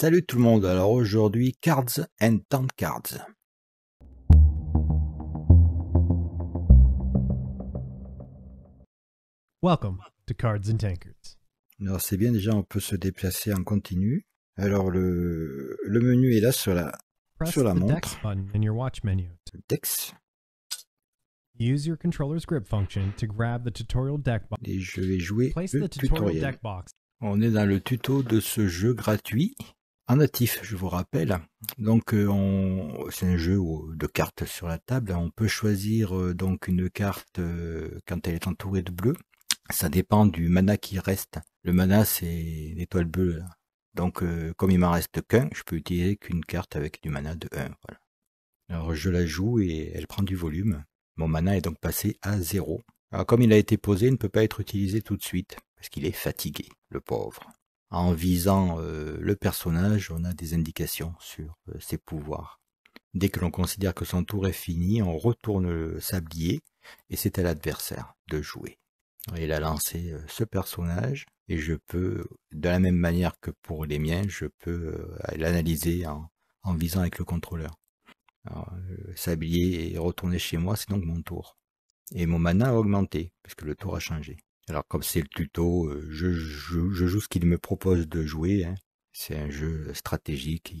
Salut tout le monde, alors aujourd'hui Cards and tank Cards. Welcome to Cards and Tankards. Alors c'est bien déjà, on peut se déplacer en continu. Alors le, le menu est là sur la, Press sur la the montre. Dex button in your watch menu. Dex. Use your controller's grip function to grab the tutorial deck box. Et je vais jouer Place le tutorial. Deck box. On est dans le tuto de ce jeu gratuit en natif, je vous rappelle. Donc, euh, c'est un jeu de cartes sur la table. On peut choisir euh, donc une carte euh, quand elle est entourée de bleu. Ça dépend du mana qui reste. Le mana, c'est l'étoile bleue. Donc, comme il m'en reste qu'un, je peux utiliser qu'une carte avec du mana de 1. Alors, je la joue et elle prend du volume. Mon mana est donc passé à 0. comme il a été posé, il ne peut pas être utilisé tout de suite parce qu'il est fatigué, le pauvre en visant euh, le personnage, on a des indications sur euh, ses pouvoirs. Dès que l'on considère que son tour est fini, on retourne le sablier et c'est à l'adversaire de jouer. Il a lancé euh, ce personnage et je peux, de la même manière que pour les miens, je peux l'analyser en, en, visant avec le contrôleur. Alors, le sablier est retourné chez moi, c'est donc mon tour. Et mon mana a augmenté, puisque le tour a changé. Alors comme c'est le tuto, euh, je, joue ce qu'il me propose de jouer. Hein. C'est un jeu stratégique.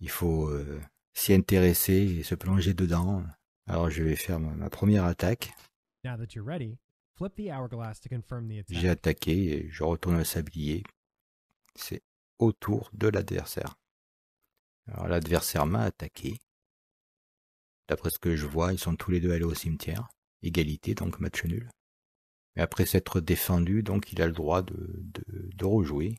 Il, faut euh, s'y intéresser et se plonger dedans. Alors je vais faire ma, première attaque. J'ai attaqué et je retourne le sablier. C'est autour de l'adversaire. Alors l'adversaire m'a attaqué. D'après ce que je vois, ils sont tous les deux allés au cimetière. Égalité, donc match nul. Et après s'être défendu, donc il a le droit de, rejouer.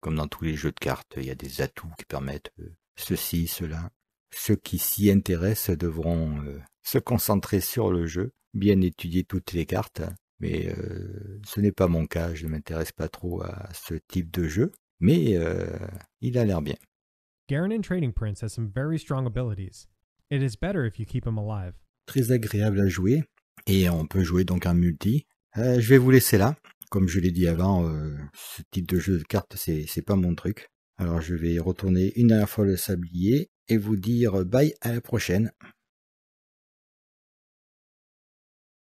comme dans tous les jeux de cartes, il y a des atouts qui permettent euh, ceci, cela. Ceux qui s'y intéressent devront euh, se concentrer sur le jeu, bien étudier toutes les cartes, mais euh, ce n'est pas mon cas, je ne m'intéresse pas trop à ce type de jeu, mais il a l'air bien. Trading Prince has some very strong abilities. It is better if you keep him alive. Très agréable à jouer, et on peut jouer donc un multi. Euh, je vais vous laisser là. Comme je l'ai dit avant, euh, ce type de jeu de cartes, c'est, c'est pas mon truc. Alors je vais retourner une dernière fois le sablier et vous dire bye à la prochaine.